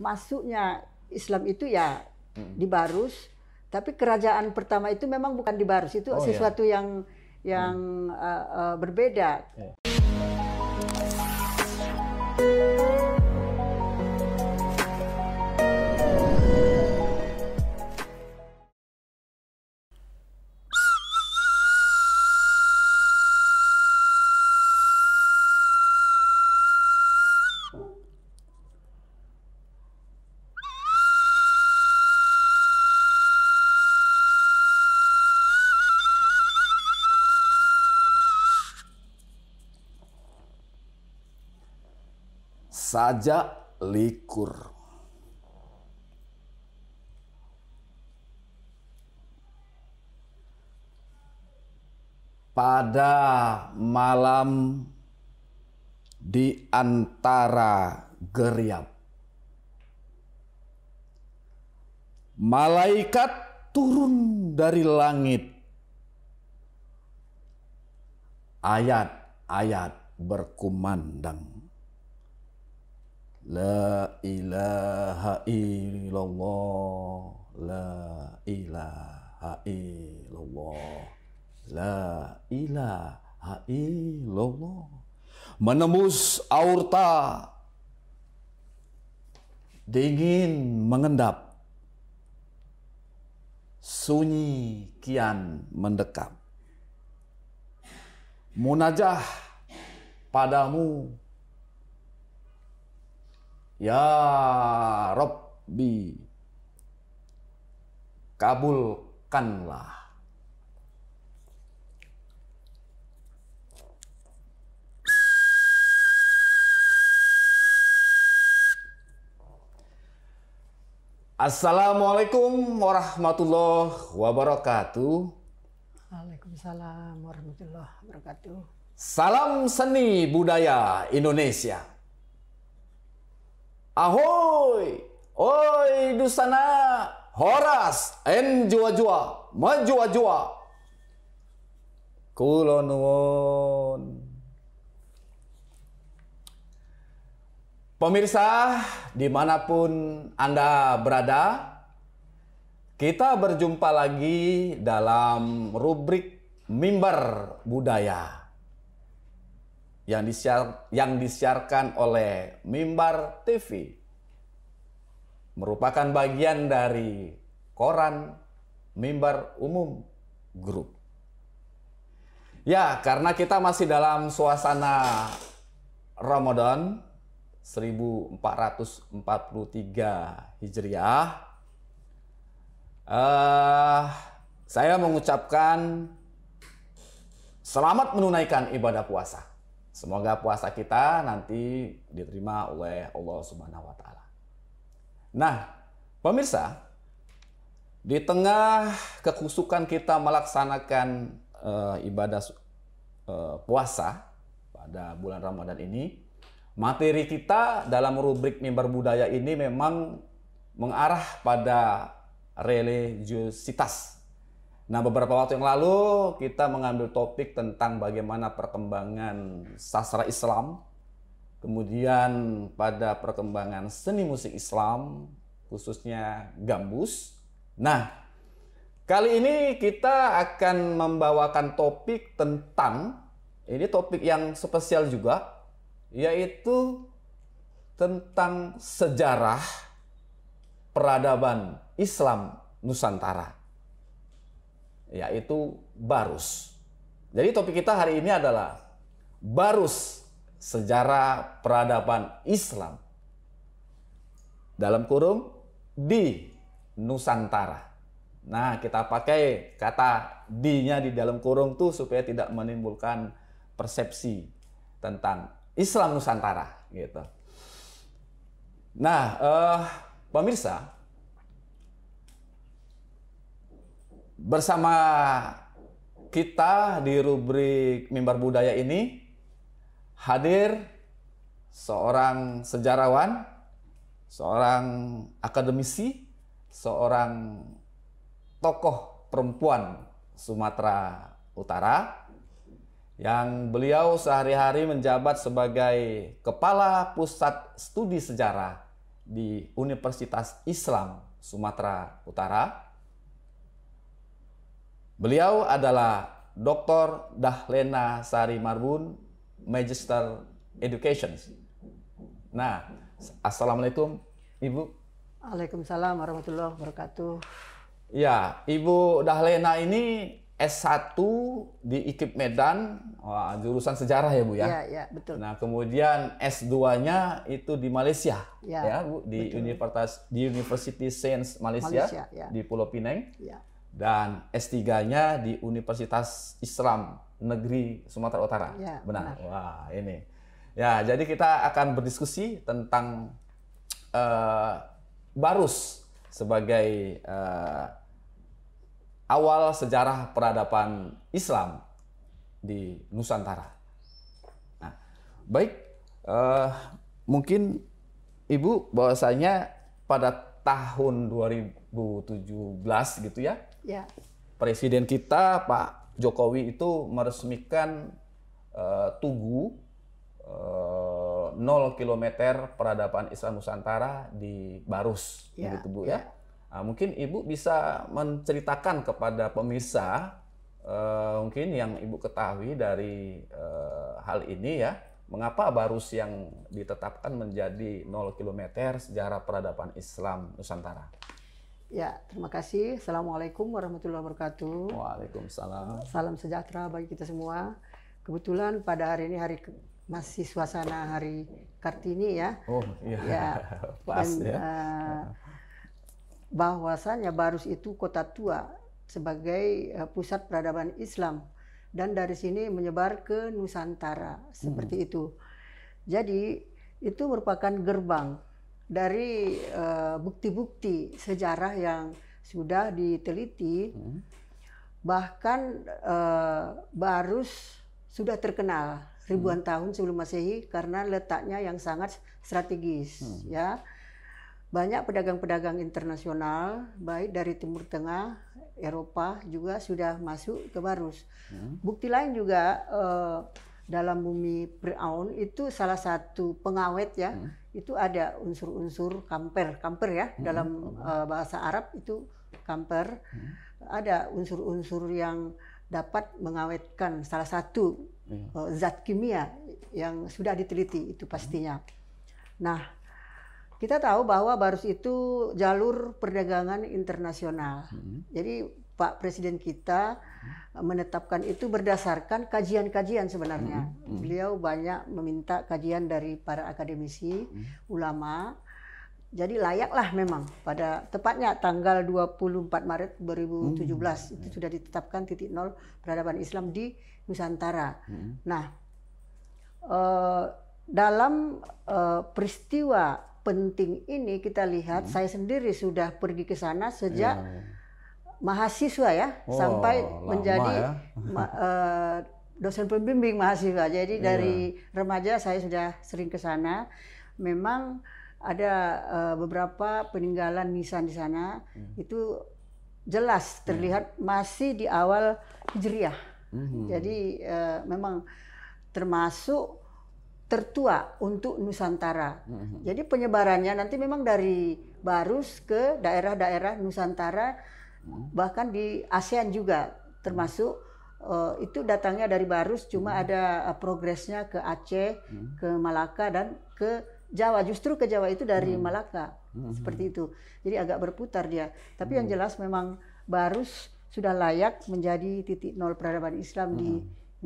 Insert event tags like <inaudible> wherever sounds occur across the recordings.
masuknya Islam itu ya hmm. di Barus, tapi kerajaan pertama itu memang bukan di Barus, itu oh, iya. sesuatu ya. yang yang hmm. uh, uh, berbeda. Yeah. saja likur. Pada malam di antara geriap, malaikat turun dari langit. Ayat-ayat berkumandang. La ilaha illallah La ilaha illallah La ilaha illallah Menembus aorta Dingin mengendap Sunyi kian mendekap Munajah padamu Ya Rabbi, kabulkanlah. Assalamualaikum warahmatullahi wabarakatuh. Waalaikumsalam warahmatullahi wabarakatuh. Salam seni budaya Indonesia. Ahoy! Oi di sana! Horas! en jua jua, majua jua Kulo Pemirsa, dimanapun Anda berada, kita berjumpa lagi dalam rubrik Mimbar Budaya yang, disiar, yang disiarkan oleh Mimbar TV merupakan bagian dari koran Mimbar Umum grup. Ya, karena kita masih dalam suasana Ramadan 1443 Hijriah. Uh, saya mengucapkan selamat menunaikan ibadah puasa. Semoga puasa kita nanti diterima oleh Allah Subhanahu wa taala. Nah, pemirsa, di tengah kekusukan kita melaksanakan uh, ibadah uh, puasa pada bulan Ramadan ini, materi kita dalam rubrik mimbar budaya ini memang mengarah pada religiositas Nah, beberapa waktu yang lalu kita mengambil topik tentang bagaimana perkembangan sastra Islam, kemudian pada perkembangan seni musik Islam, khususnya gambus. Nah, kali ini kita akan membawakan topik tentang ini topik yang spesial juga yaitu tentang sejarah peradaban Islam Nusantara yaitu Barus. Jadi topik kita hari ini adalah Barus, sejarah peradaban Islam dalam kurung di Nusantara. Nah, kita pakai kata di-nya di dalam kurung tuh supaya tidak menimbulkan persepsi tentang Islam Nusantara gitu. Nah, eh, pemirsa, bersama kita di rubrik Mimbar Budaya ini hadir seorang sejarawan, seorang akademisi, seorang tokoh perempuan Sumatera Utara yang beliau sehari-hari menjabat sebagai Kepala Pusat Studi Sejarah di Universitas Islam Sumatera Utara Beliau adalah Dr. Dahlena Sari Marbun, Magister Education. Nah, Assalamualaikum Ibu. Waalaikumsalam warahmatullahi wabarakatuh. Ya, Ibu Dahlena ini S1 di IKIP Medan, Wah, jurusan sejarah ya Bu ya? Iya, ya, betul. Nah, kemudian S2-nya itu di Malaysia, ya, ya Bu, di Universitas di University Sains Malaysia, Malaysia ya. di Pulau Pinang. Ya dan S3-nya di Universitas Islam Negeri Sumatera Utara. Ya, benar. benar. Wah, ini. Ya, jadi kita akan berdiskusi tentang uh, Barus sebagai uh, awal sejarah peradaban Islam di Nusantara. Nah, baik, uh, mungkin Ibu bahwasanya pada tahun 2017 gitu ya, Ya. Presiden kita Pak Jokowi itu meresmikan uh, tugu uh, 0 km peradaban Islam Nusantara di Barus, ya. begitu Bu ya. ya. Nah, mungkin Ibu bisa menceritakan kepada pemirsa uh, mungkin yang Ibu ketahui dari uh, hal ini ya. Mengapa Barus yang ditetapkan menjadi 0 km sejarah peradaban Islam Nusantara? Ya, terima kasih. Assalamualaikum warahmatullahi wabarakatuh. Waalaikumsalam. Salam sejahtera bagi kita semua. Kebetulan pada hari ini hari masih suasana hari Kartini ya. Oh iya. Ya, <laughs> Pas dan, ya. Uh, bahwasanya Barus itu kota tua sebagai uh, pusat peradaban Islam dan dari sini menyebar ke Nusantara seperti hmm. itu. Jadi itu merupakan gerbang dari eh, bukti-bukti uh, sejarah yang sudah diteliti, hmm. bahkan uh, Barus sudah terkenal ribuan hmm. tahun sebelum Masehi karena letaknya yang sangat strategis, hmm. ya. Banyak pedagang-pedagang internasional, baik dari Timur Tengah, Eropa juga sudah masuk ke Barus. Hmm. Bukti lain juga uh, dalam bumi Priaun itu salah satu pengawet ya. Hmm itu ada unsur-unsur kamper, kamper ya hmm. dalam uh, bahasa Arab itu kamper. Hmm. Ada unsur-unsur yang dapat mengawetkan salah satu hmm. uh, zat kimia yang sudah diteliti itu pastinya. Hmm. Nah, kita tahu bahwa Barus itu jalur perdagangan internasional. Hmm. Jadi Pak Presiden kita hmm. menetapkan itu berdasarkan kajian-kajian sebenarnya. Hmm, hmm. Beliau banyak meminta kajian dari para akademisi, ulama. Jadi layaklah memang pada tepatnya tanggal 24 Maret 2017 itu sudah ditetapkan titik nol peradaban Islam di Nusantara. Nah, eh, dalam eh, peristiwa penting ini kita lihat saya sendiri sudah pergi ke sana sejak ya mahasiswa ya oh, sampai menjadi ya. <laughs> ma, uh, dosen pembimbing mahasiswa. Jadi yeah. dari remaja saya sudah sering ke sana. Memang ada uh, beberapa peninggalan nisan di sana hmm. itu jelas terlihat hmm. masih di awal hijriah. Hmm. Jadi uh, memang termasuk tertua untuk Nusantara. hmm Jadi penyebarannya nanti memang dari Barus ke daerah-daerah Nusantara bahkan di ASEAN juga termasuk uh, itu datangnya dari Barus cuma hmm. ada uh, progresnya ke Aceh, hmm. ke Malaka dan ke Jawa. Justru ke Jawa itu dari hmm. Malaka. Hmm. Seperti itu. Jadi agak berputar dia. Tapi hmm. yang jelas memang Barus sudah layak menjadi titik nol peradaban Islam hmm. di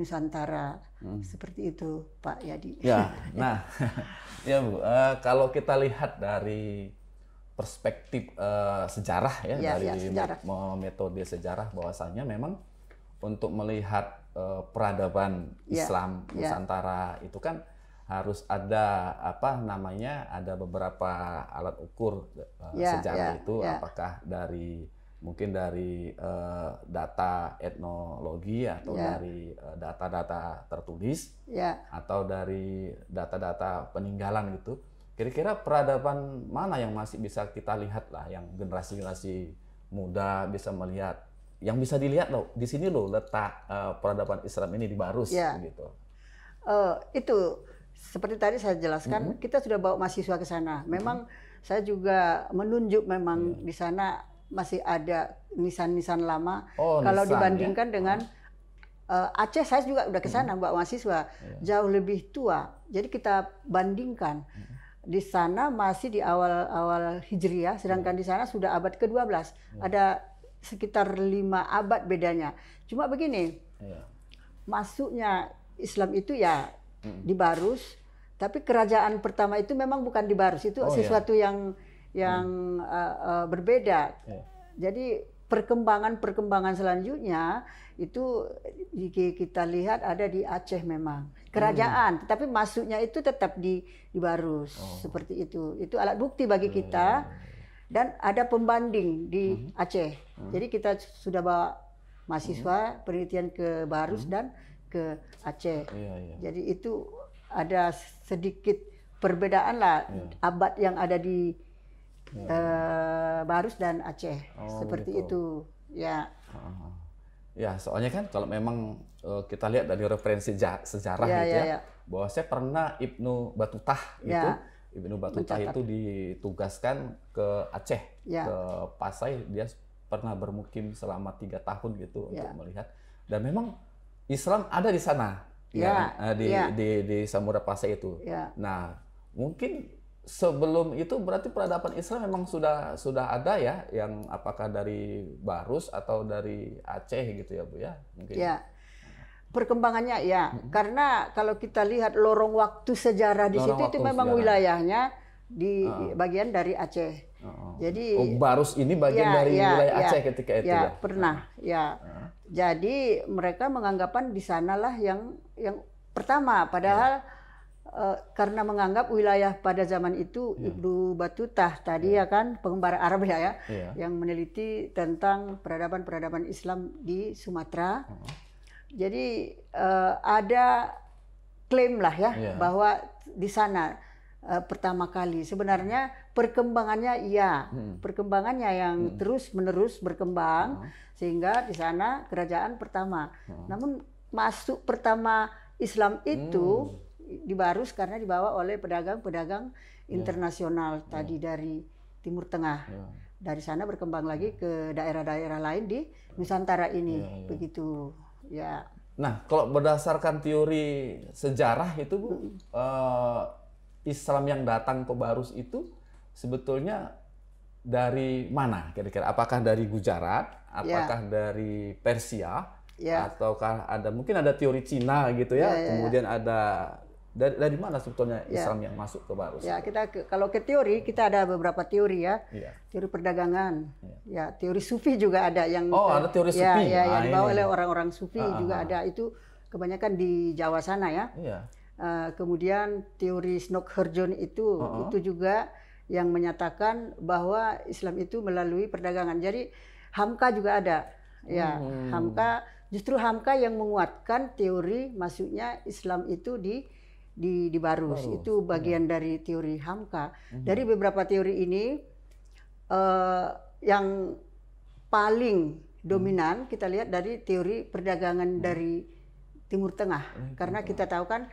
Nusantara hmm. seperti itu Pak Yadi. Ya, <laughs> nah, <laughs> ya Bu, uh, kalau kita lihat dari perspektif uh, sejarah ya, ya dari ya, sejarah. metode sejarah bahwasanya memang untuk melihat uh, peradaban iya, Islam ya. Nusantara itu kan harus ada apa namanya ada beberapa alat ukur uh, ya, sejarah ya, itu ya. apakah dari mungkin dari uh, data etnologi atau ya. dari data-data uh, tertulis ya. atau dari data-data peninggalan gitu Kira-kira peradaban mana yang masih bisa kita lihat lah, yang generasi-generasi muda bisa melihat, yang bisa dilihat loh, di sini loh letak uh, peradaban Islam ini di Barus, ya. gitu. Uh, itu seperti tadi saya jelaskan, mm -hmm. kita sudah bawa mahasiswa ke sana. Mm-hmm. Memang mm -hmm. saya juga menunjuk memang mm -hmm. di sana masih ada nisan-nisan lama. Oh, kalau nisan, dibandingkan ya? dengan uh, Aceh saya juga udah ke mm-hmm. sana hmm. Mbak mahasiswa yeah. jauh lebih tua. Jadi kita bandingkan. Hmm di sana masih di awal-awal Hijriah, sedangkan di sana sudah abad ke-12. Hmm. Ada sekitar lima abad bedanya. Cuma begini, iya. masuknya Islam itu ya hmm. di Barus, tapi kerajaan pertama itu memang bukan di Barus, itu oh, sesuatu ya. yang yang hmm. uh, uh, berbeda. Iya. Jadi perkembangan-perkembangan selanjutnya itu kita lihat ada di Aceh memang kerajaan, hmm. tetapi masuknya itu tetap di di Barus oh. seperti itu. Itu alat bukti bagi oh. kita dan ada pembanding di hmm. Aceh. Hmm. Jadi kita sudah bawa mahasiswa hmm. penelitian ke Barus hmm. dan ke Aceh. Ya, ya. Jadi itu ada sedikit perbedaan lah ya. abad yang ada di hmm. Barus dan Aceh oh, seperti gitu. itu ya ah. ya soalnya kan kalau memang uh, kita lihat dari referensi sejarah ya, gitu ya, ya, ya. bahwa saya pernah Ibnu Batutah ya. gitu Ibnu Batutah itu ditugaskan ke Aceh ya. ke Pasai dia pernah bermukim selama tiga tahun gitu ya. untuk melihat dan memang Islam ada di sana ya, ya eh, di, ya. di di, di Samudra Pasai itu ya. nah mungkin sebelum itu berarti peradaban Islam memang sudah sudah ada ya yang apakah dari Barus atau dari Aceh gitu ya Bu ya mungkin. Ya. Perkembangannya ya, hmm. karena kalau kita lihat lorong waktu sejarah di lorong situ itu memang sejarah. wilayahnya di uh. bagian dari Aceh. Uh. Jadi oh, Barus ini bagian ya, dari ya, wilayah ya. Aceh ketika itu ya. ya? pernah ah. ya. Ah. Jadi mereka menganggapan di sanalah yang yang pertama padahal ya Eh, karena menganggap wilayah pada zaman itu yeah. Ibnu batuta tadi yeah. ya kan pengembara Arab ya, ya yeah. yang meneliti tentang peradaban-peradaban Islam di Sumatera. Uh ya. -huh. Jadi uh, ada klaim lah ya yeah. bahwa di sana uh, pertama kali sebenarnya perkembangannya iya hmm. perkembangannya yang hmm. terus menerus berkembang uh-huh. sehingga di sana kerajaan pertama. Uh-huh. Namun masuk pertama Islam itu hmm di Barus karena dibawa oleh pedagang-pedagang ya. internasional yeah. tadi dari Timur Tengah. Yeah. Dari sana berkembang lagi ke daerah-daerah lain di Nusantara ini, yeah, yeah. begitu. Ya. Nah, kalau berdasarkan teori sejarah itu, Bu, mm. uh, Islam yang datang ke Barus itu sebetulnya dari mana kira-kira? Apakah dari Gujarat? Ya. Apakah yeah. dari Persia? Yeah. Ataukah ada mungkin ada teori Cina gitu ya? Yeah, yeah, ya. Kemudian yeah. ada dari, dari mana sebetulnya ya. Islam ya. yang masuk ke Barus? Ya, kita ke, kalau ke teori kita ada beberapa teori ya. ya. Teori perdagangan. Ya. ya, teori sufi juga ada yang Oh, ada teori ya, sufi. Ya, ah, yang dibawa oleh orang-orang sufi ah, ah, juga ah. ada. Itu kebanyakan di Jawa sana ya. Uh, kemudian teori Herjon itu uh ah, -huh. Ah. itu juga yang menyatakan bahwa Islam itu melalui perdagangan. Jadi Hamka juga ada. Ya, hmm. Hamka justru Hamka yang menguatkan teori masuknya Islam itu di di di Barus. Barus. Itu iya. bagian ya. dari teori Hamka. Hmm. Dari beberapa teori ini uh, yang paling mhm. dominan kita lihat dari teori perdagangan hmm. dari Timur Tengah. Hmm. Karena kita tahu kan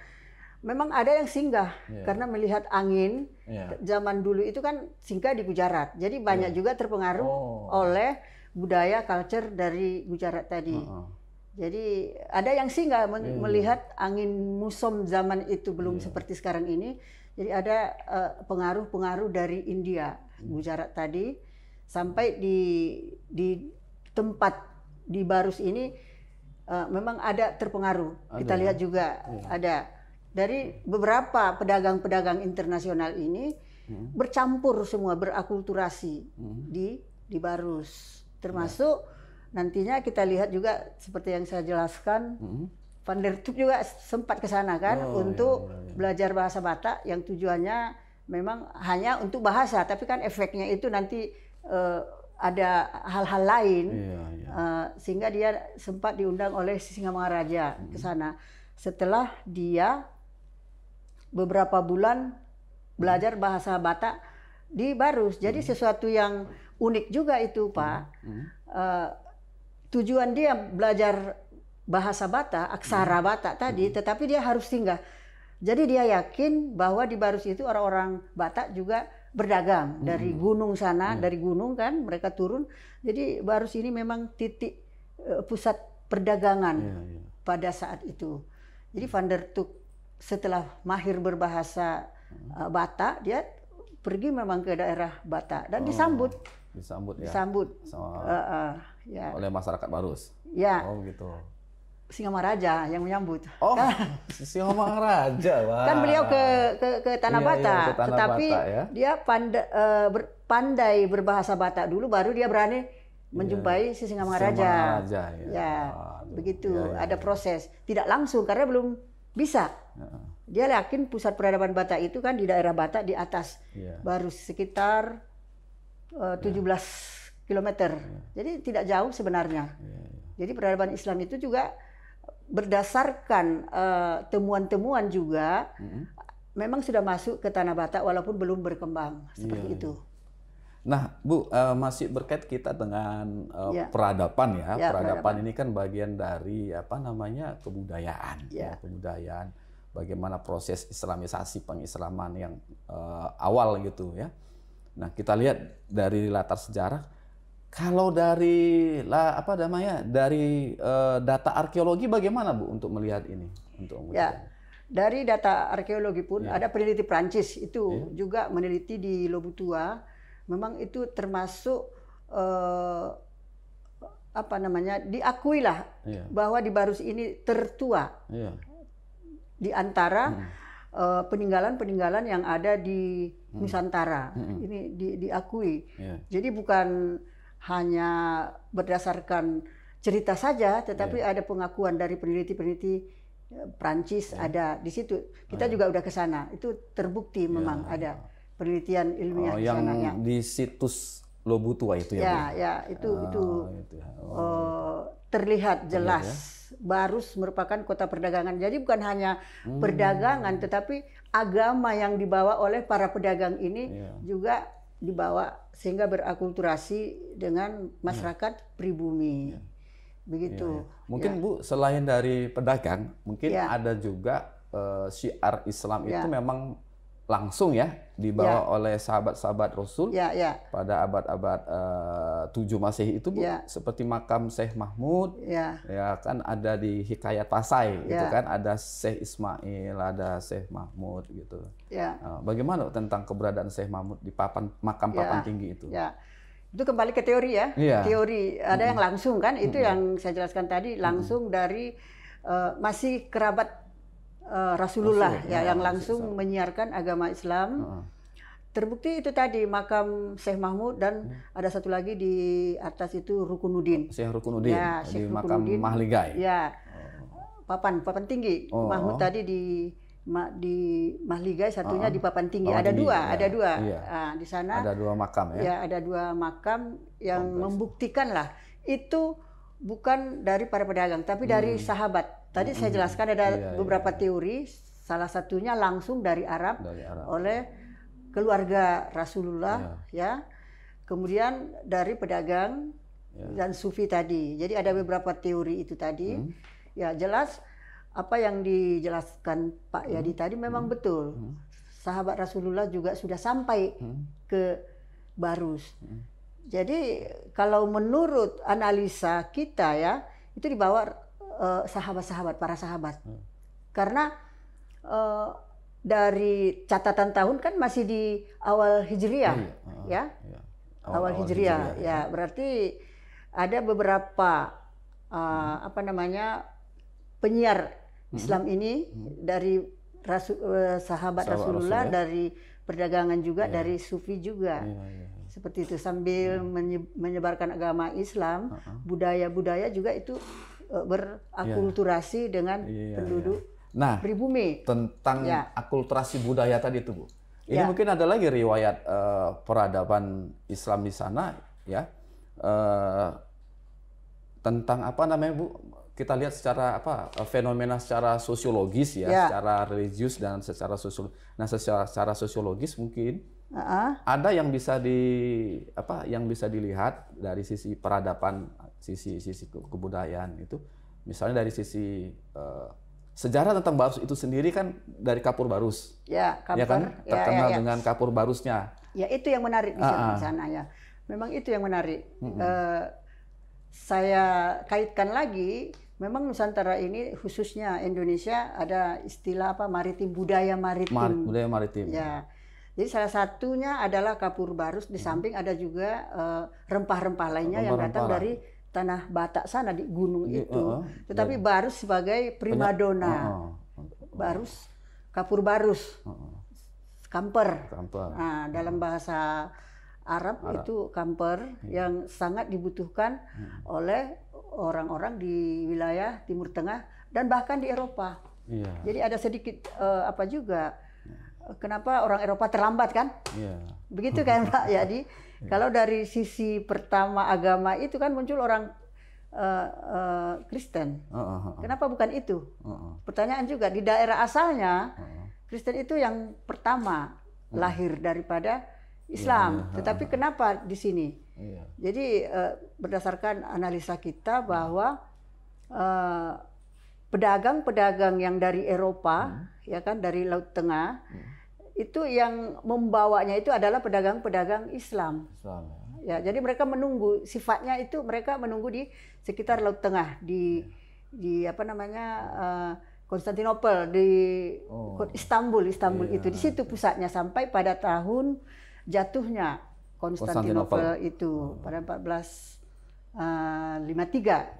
memang ada yang singgah yeah. karena melihat angin yeah. zaman dulu itu kan singgah di Gujarat. Jadi banyak yeah. juga terpengaruh oh. oleh budaya culture dari Gujarat tadi. Uh jadi ada yang sih nggak hmm. melihat angin musim zaman itu belum yeah. seperti sekarang ini. Jadi ada eh, pengaruh-pengaruh dari India, hmm. Gujarat tadi, sampai di di tempat di Barus ini eh, memang ada terpengaruh. Ada. Kita ya? lihat juga yeah. ada dari beberapa pedagang-pedagang internasional ini hmm. bercampur semua berakulturasi hmm. di di Barus, iya. termasuk yeah nantinya kita lihat juga seperti yang saya jelaskan hmm. Van der Tup juga sempat ke sana kan oh, untuk iya, iya, iya. belajar bahasa Batak yang tujuannya memang hanya untuk bahasa tapi kan efeknya itu nanti uh, ada hal-hal lain iya, iya. Uh, sehingga dia sempat diundang oleh Singamangaraja hmm. ke mm-hmm. sana setelah dia beberapa bulan belajar bahasa Batak di Barus. Jadi hmm. sesuatu yang unik juga itu, Pak. Hmm. Hmm tujuan dia belajar bahasa Bata, aksara hmm. Bata tadi, hmm. tetapi dia harus singgah. Jadi dia yakin bahwa di Barus itu orang-orang Batak juga berdagang hmm. dari gunung sana, hmm. dari gunung kan mereka turun. Jadi Barus ini memang titik eh, pusat perdagangan ya, ya. pada saat itu. Jadi Van der Tuk setelah mahir berbahasa hmm. eh, Batak, dia pergi memang ke daerah Batak dan oh. disambut. Disambut ya. Disambut. Sama... Uh, uh ya. oleh masyarakat Barus. Ya. Oh gitu. Singamaraja yang menyambut. Oh, kan? <laughs> Singomaraja, lah. Kan beliau ke ke, ke Tanah iya, iya Batak, iya, ke Tanah tetapi Bata, ya? dia pandai, uh, eh, ber, pandai berbahasa Batak dulu, baru dia berani iya. menjumpai iya. si Singamaraja. Singamaraja, ya. ya Aduh, begitu, iya, iya, ada iya. proses, tidak langsung karena belum bisa. Dia yakin pusat peradaban Batak itu kan di daerah Batak di atas, iya. baru sekitar eh, uh, 17 kilometer. Iya. Jadi tidak jauh sebenarnya. Iya, iya. Jadi peradaban Islam itu juga berdasarkan eh, temuan-temuan uh, juga hmm. memang sudah masuk ke tanah Batak walaupun belum berkembang seperti yeah. itu. Nah, Bu uh, masih berkait kita dengan uh, eh, yeah. peradaban ya. Yeah, peradaban, peradaban ini kan bagian dari apa namanya kebudayaan, yeah. ya, kebudayaan. Bagaimana proses Islamisasi pengislaman yang uh, awal gitu ya. Nah, kita lihat dari latar sejarah kalau dari lah apa namanya dari uh, data arkeologi bagaimana Bu untuk melihat ini untuk Om Ya dari data arkeologi pun ya. ada peneliti Prancis itu ya. juga meneliti di Lobutua memang itu termasuk uh, apa namanya lah ya. bahwa di Barus ini tertua ya. di antara hmm eh, peninggalan-peninggalan yang ada di hmm. Nusantara. -hmm. Ini di, diakui. ya. Jadi bukan hanya berdasarkan cerita saja, tetapi yeah. ada pengakuan dari peneliti-peneliti e, Prancis yeah. ada di situ. Kita yeah. juga udah ke sana. Itu terbukti iya. memang yeah. ada penelitian ilmiah oh, di sana. Ya. di situs Lobutua itu ya. Ya, yeah, ya itu oh, itu, ya. e, Oh. Gitu. terlihat jelas. ya? Barus merupakan kota perdagangan. Jadi bukan hanya hmm. perdagangan, tetapi agama yang dibawa oleh para pedagang ini yeah. juga dibawa sehingga berakulturasi dengan masyarakat ya. pribumi. Ya. Begitu. Ya, ya. Mungkin ya. Bu selain dari pedagang, mungkin ya. ada juga uh, syiar Islam ya. itu memang langsung ya dibawa ya. oleh sahabat-sahabat Rasul ya, ya. pada abad-abad eh, tujuh -abad, Masehi itu Bu. Ya. Seperti makam Syekh Mahmud ya. ya kan ada di Hikayat Pasai gitu ya. itu kan ada Syekh Ismail, ada Syekh Mahmud gitu. Ya. Eh, bagaimana tentang keberadaan Syekh Mahmud di papan makam ya. papan ya. tinggi itu? Ya. Itu kembali ke teori ya. ya. Teori ada -hmm. yang langsung kan itu -hmm. yang saya jelaskan tadi langsung -hmm. dari uh, masih kerabat uh, Rasulullah Rasul, ya, ya yang langsung Islam. menyiarkan agama Islam. Uh. Terbukti itu tadi makam Syekh Mahmud dan hmm. ada satu lagi di atas itu Rukunuddin. Syekh Rukunuddin ya, Syekh di makam Rukunuddin. Mahligai. Ya. ya. Oh. Papan papan tinggi. Oh. Mahmud tadi di ma, di Mahligai satunya uh, di papan tinggi. Papan ada, dua, ya. ada dua, iya. nah, di sana. Ada dua makam ya. Ya, ada dua makam yang oh, membuktikan lah itu bukan dari para pedagang, tapi dari hmm. sahabat. Tadi hmm. saya jelaskan ada iya, iya, beberapa iya. teori, salah satunya langsung dari Arab, dari Arab. oleh keluarga Rasulullah, iya. ya. Kemudian dari pedagang ya. dan sufi tadi. Jadi ada beberapa teori itu tadi. Hmm. Ya jelas apa yang dijelaskan Pak hmm. Yadi tadi memang hmm. betul. Hmm. Sahabat Rasulullah juga sudah sampai hmm. ke Barus. Hmm. Jadi kalau menurut analisa kita ya itu dibawa eh, sahabat-sahabat para sahabat hmm. karena uh, dari catatan tahun kan masih di awal hijriah hmm. ya iya. awal, awal hijriah, hijriah ya. ya berarti ada beberapa uh, hmm. apa namanya penyiar hmm. Islam ini hmm. dari rasu, uh, sahabat, Rasulullah, Rasulullah ya. dari perdagangan juga ya. dari sufi juga ya, ya seperti itu sambil ya. menyebarkan agama Islam, budaya-budaya juga itu e, berakulturasi yeah. dengan yeah, iya. penduduk yeah. Nah, pribumi. Tentang yeah. akulturasi budaya tadi itu, Bu. Ini yeah. mungkin ada lagi riwayat uh, peradaban Islam di sana ya. Uh, tentang apa namanya, Bu? Kita lihat secara apa fenomena secara sosiologis ya, ya. secara religius dan secara sosiologis. Nah, secara, secara sosiologis mungkin Uh-huh. Ada yang bisa di apa yang bisa dilihat dari sisi peradaban, sisi sisi kebudayaan itu. Misalnya dari sisi uh, sejarah tentang Barus itu sendiri kan dari Kapur Barus. Ya, Kapur. Ya kan ya, terkenal ya, ya, ya. dengan Kapur Barusnya. Ya, itu yang menarik di uh-huh. sana ya. Memang itu yang menarik. Uh-huh. Uh, saya kaitkan lagi memang Nusantara ini khususnya Indonesia ada istilah apa maritim budaya maritim. Mar budaya maritim. Ya. Jadi salah satunya adalah kapur barus, di hmm. samping ada juga eh, rempah-rempah uh, lainnya -rempah lainnya rempah yang datang dari tanah Batak sana di gunung iya, itu. Uh, Tetapi dari, iya. barus sebagai primadona. Uh, uh, barus, kapur barus. Uh, uh. Kamper. kamper. Nah, dalam bahasa Arab, Arab. itu kamper iya. yang sangat dibutuhkan hmm. oleh orang-orang di wilayah Timur Tengah dan bahkan di Eropa. Jadi ada sedikit uh, apa juga kenapa orang Eropa terlambat kan? Yeah. Begitu kan Pak. <laughs> Jadi yeah. kalau dari sisi pertama agama itu kan muncul orang uh, uh, Kristen. Uh, uh, Kenapa bukan itu? Uh, uh. Pertanyaan juga di daerah asalnya uh, uh. Kristen itu yang pertama uh. lahir daripada iya, Islam. Yeah, iya, Tetapi kenapa di sini? Yeah. Jadi uh, berdasarkan analisa kita bahwa pedagang-pedagang uh, yang dari Eropa uh ya kan dari Laut Tengah hmm. itu yang membawanya itu adalah pedagang-pedagang Islam. Islam ya. ya, jadi mereka menunggu sifatnya itu mereka menunggu di sekitar Laut Tengah di ya. di apa namanya uh, Konstantinopel di oh. Istanbul Istanbul ya. itu di situ pusatnya sampai pada tahun jatuhnya Konstantinopel, itu oh. pada 1453 eh,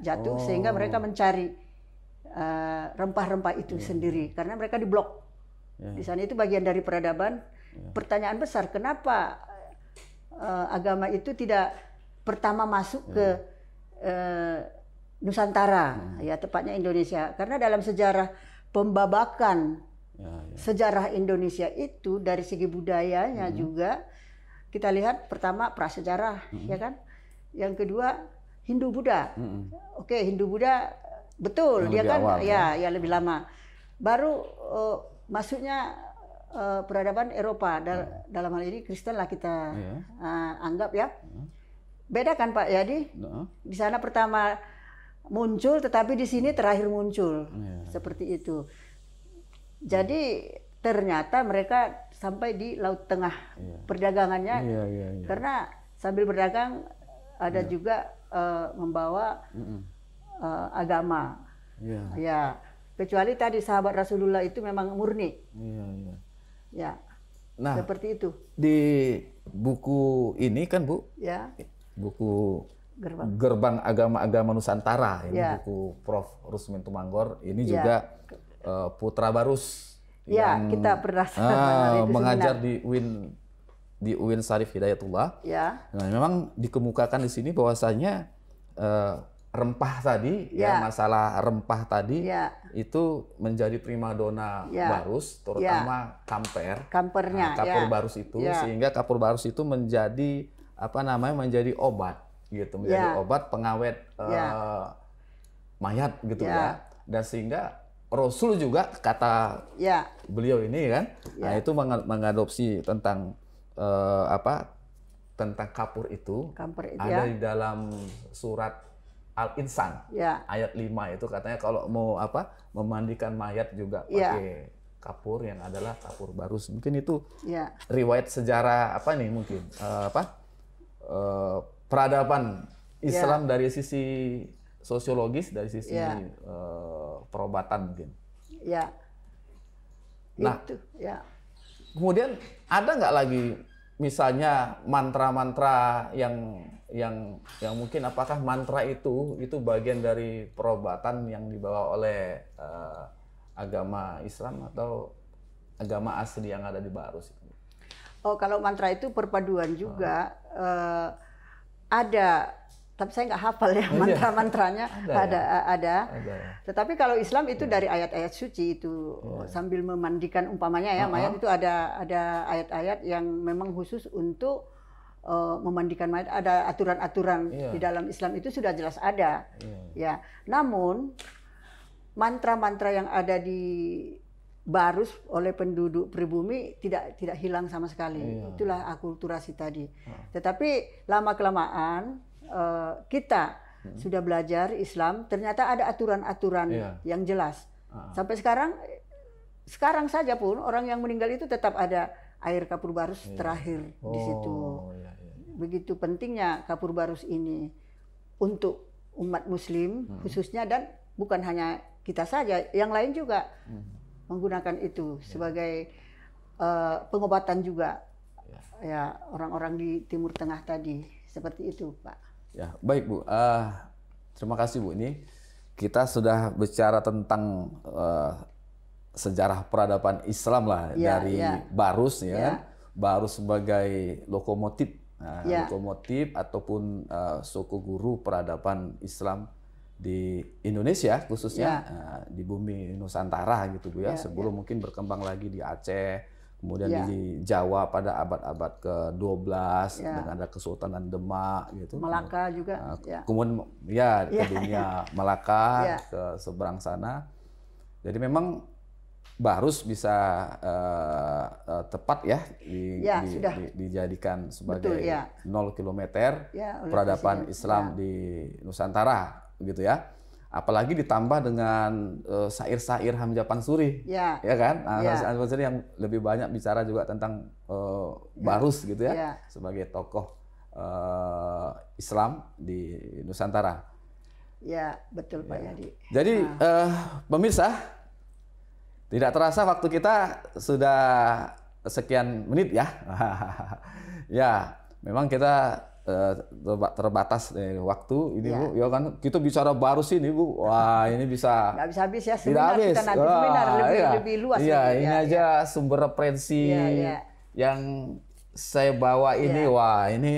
jatuh oh. sehingga mereka mencari Eh, rempah-rempah uh, itu yeah. sendiri karena mereka diblok Yeah. Di sana itu bagian dari peradaban. Yeah. Pertanyaan besar, kenapa uh, agama itu tidak pertama masuk yeah. ke uh, Nusantara, yeah. ya tepatnya Indonesia? Karena dalam sejarah pembabakan iya, iya. sejarah Indonesia itu dari segi budayanya -hmm. juga kita lihat pertama prasejarah, -hmm. ya kan? Yang kedua Hindu Buddha. -hmm. Oke, Hindu Buddha Betul, dia kan awal, ya, ya ya lebih lama. Baru uh, eh, masuknya uh, eh, peradaban Eropa Dal yeah. dalam hal ini Kristen lah kita yeah. Ya. uh, anggap ya. ya. Beda kan Pak Yadi? No. Ya. Di sana pertama muncul tetapi di sini terakhir muncul. Yeah. Seperti itu. Jadi ternyata mereka sampai di Laut Tengah yeah. perdagangannya. Yeah, yeah, yeah. Karena sambil berdagang ada yeah. juga uh, membawa mm -mm uh, agama. Ya. ya. Kecuali tadi sahabat Rasulullah itu memang murni. Iya, iya. Ya. Nah, seperti itu. Di buku ini kan, Bu? Ya. Buku Gerbang, Gerbang Agama-agama Nusantara ini ya. buku Prof. Rusmin Tumanggor ini ya. juga uh, Putra Barus ya, yang kita pernah uh, <laughs> mengajar di UIN di UIN Sarif Hidayatullah. Ya. Nah, memang dikemukakan di sini bahwasanya uh, rempah tadi ya, ya masalah rempah tadi ya. itu menjadi primadona ya. barus terutama ya. kamper kampernya nah, kapur ya. barus itu ya. sehingga kapur barus itu menjadi apa namanya menjadi obat gitu menjadi ya. obat pengawet eh, ya. uh, mayat gitu ya. ya dan sehingga Rasul juga kata ya. beliau ini kan ya. nah ya. itu mengadopsi tentang uh, apa tentang kapur itu, kapur itu ada ya. di dalam surat Al-Insan. Ya. Ayat 5 itu katanya kalau mau apa? memandikan mayat juga ya. pakai ya. kapur yang adalah kapur barus. Mungkin itu ya. riwayat sejarah apa nih mungkin? Uh, apa? Uh, peradaban ya. Islam ya. dari sisi sosiologis, dari sisi ya. uh, perobatan mungkin. Ya. Nah, itu ya. Kemudian ada nggak lagi misalnya mantra-mantra yang yang yang mungkin apakah mantra itu itu bagian dari perobatan yang dibawa oleh uh, agama Islam atau agama asli yang ada di Barus? Oh, kalau mantra itu perpaduan juga uh, ada, tapi saya nggak hafal ya <laughs> iya. mantra-mantranya <laughs> ada ada, ya? ada ada. Ya? Tetapi kalau Islam itu ya. dari ayat-ayat suci itu ya. sambil memandikan umpamanya ya, uh ah, -huh. mayat ah. itu ada ada ayat-ayat yang memang khusus untuk uh, memandikan mayat ada aturan-aturan yeah. di dalam Islam itu sudah jelas ada yeah. ya namun mantra-mantra yang ada di barus oleh penduduk pribumi tidak tidak hilang sama sekali yeah. itulah akulturasi tadi yeah. tetapi lama kelamaan uh, eh, kita hmm. sudah belajar Islam ternyata ada aturan-aturan yeah. yang jelas uh ah. -huh. sampai sekarang sekarang saja pun orang yang meninggal itu tetap ada air kapur barus iya. terakhir oh, di situ. Iya, iya. Begitu pentingnya kapur barus ini untuk umat Muslim hmm. khususnya dan bukan hanya kita saja, yang lain juga hmm. menggunakan itu iya. sebagai uh, pengobatan juga iya. ya orang-orang di Timur Tengah tadi seperti itu, Pak. Ya baik Bu, uh, terima kasih Bu ini kita sudah bicara tentang uh, sejarah peradaban Islam lah ya, dari ya. Barus ya, ya. Kan? Barus sebagai lokomotif, nah, ya. lokomotif ataupun uh, suku guru peradaban Islam di Indonesia khususnya ya. uh, di bumi Nusantara gitu bu ya, ya sebelum ya. mungkin berkembang lagi di Aceh, kemudian ya. di Jawa pada abad-abad ke-12 ya. dengan ada Kesultanan Demak gitu. Malaka juga. uh, ya. Kemudian ya, ya ke dunia Malaka <laughs> ya. ke seberang sana. Jadi memang Barus bisa uh, uh, tepat ya, di, ya di, sudah. Di, dijadikan sebagai Betul, ya. 0 km ya, peradaban presiden. Islam ya. di Nusantara gitu ya. Apalagi ditambah dengan eh, syair-syair Hamzah Pansuri. Ya. ya kan? Nah, ya. Pansuri yang lebih banyak bicara juga tentang uh, ya. Barus gitu ya, ya. sebagai tokoh uh, Islam di Nusantara. Ya, betul Pak ya. Yadi. Jadi nah. uh, pemirsa tidak terasa waktu kita sudah sekian menit ya. <laughs> ya, memang kita eh, terbatas waktu ini ya. bu ya kan kita bicara baru sih ini bu wah ini bisa <laughs> nggak bisa habis ya Tidak habis. kita nanti wah, seminar lebih, iya. lebih luas iya ini ya, aja ya. sumber referensi ya, ya. yang saya bawa ini ya. wah ini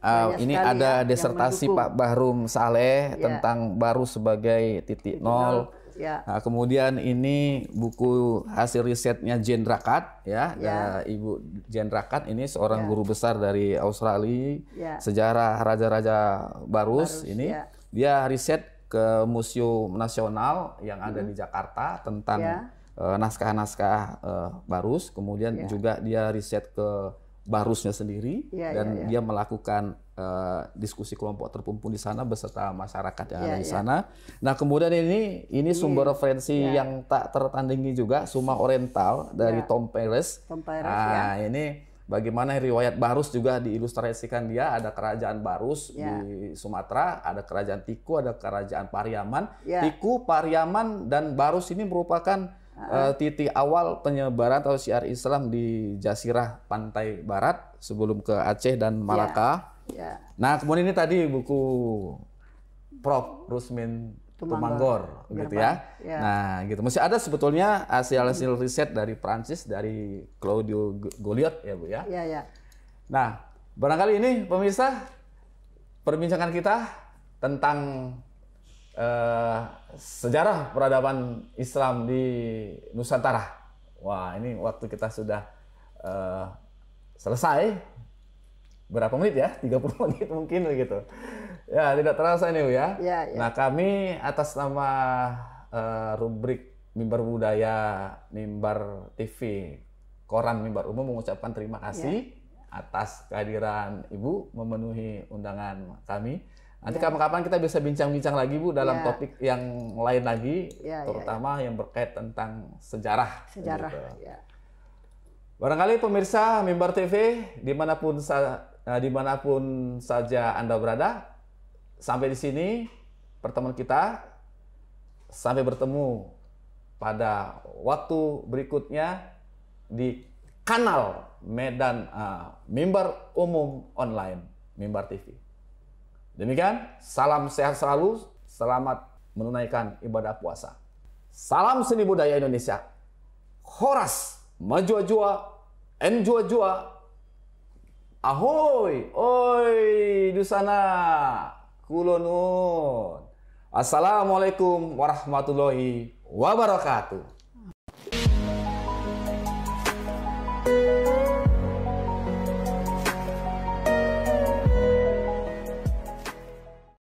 uh, ini ada ya, desertasi Pak Bahrum Saleh ya. tentang baru sebagai titik, titik nol, nol Ya. Nah, kemudian ini buku hasil risetnya Jane Rakat ya, ya. Eh, Ibu Jane Rakat ini seorang ya. guru besar dari Australia, ya. sejarah raja-raja Barus, Barus ini. Ya. Dia riset ke Museum Nasional yang ada hmm. di Jakarta tentang ya. Eh, naskah-naskah ya. uh, Barus, kemudian ya. juga dia riset ke barusnya sendiri ya, dan ya, ya. dia melakukan uh, diskusi kelompok terpumpun di sana beserta masyarakat yang ya, ada iya, di iya. sana. Nah kemudian ini ini iya. sumber ini, referensi ya. yang tak tertandingi juga Suma Oriental dari ya. Tom Perez. Tom Perez nah, ya. ini bagaimana riwayat Barus juga diilustrasikan dia ada kerajaan Barus ya. di Sumatera, ada kerajaan Tiku, ada kerajaan Pariaman. Ya. Tiku, Pariaman dan Barus ini merupakan uh, titik awal penyebaran atau syiar Islam di Jasirah Pantai Barat sebelum ke Aceh dan ya, Malaka. Yeah. Yeah. Nah, kemudian ini tadi buku Prof. Rusmin Tumanggor, Tumanggor gitu ya. ya. Nah, gitu. Masih ada sebetulnya hasil-hasil riset dari Prancis dari Claudio Goliot ya, Bu ya. Iya, ya. Nah, barangkali ini pemirsa perbincangan kita tentang uh, sejarah peradaban Islam di Nusantara. Wah, ini waktu kita sudah uh, selesai. Berapa menit ya? 30 <laughs> menit mungkin begitu. Ya, tidak terasa ini ya. ya, ya. Nah, kami atas nama uh, rubrik Mimbar Budaya, Mimbar TV, Koran Mimbar Umum mengucapkan terima kasih ya. atas kehadiran Ibu memenuhi undangan kami Nanti ya. kapan-kapan kita bisa bincang-bincang lagi Bu dalam ya. topik yang lain lagi, ya, terutama yang berkait tentang sejarah. Sejarah. Gitu. Barangkali pemirsa Mimbar TV dimanapun sa eh, dimanapun saja anda berada, sampai di sini pertemuan kita. Sampai bertemu pada waktu berikutnya di kanal Medan uh, Mimbar Umum Online Mimbar TV. Demikian, salam sehat selalu, selamat menunaikan ibadah puasa. Salam seni budaya Indonesia. Horas, majua-jua, enjua-jua. Ahoy, oi, di sana. Kulonun. Assalamualaikum warahmatullahi wabarakatuh.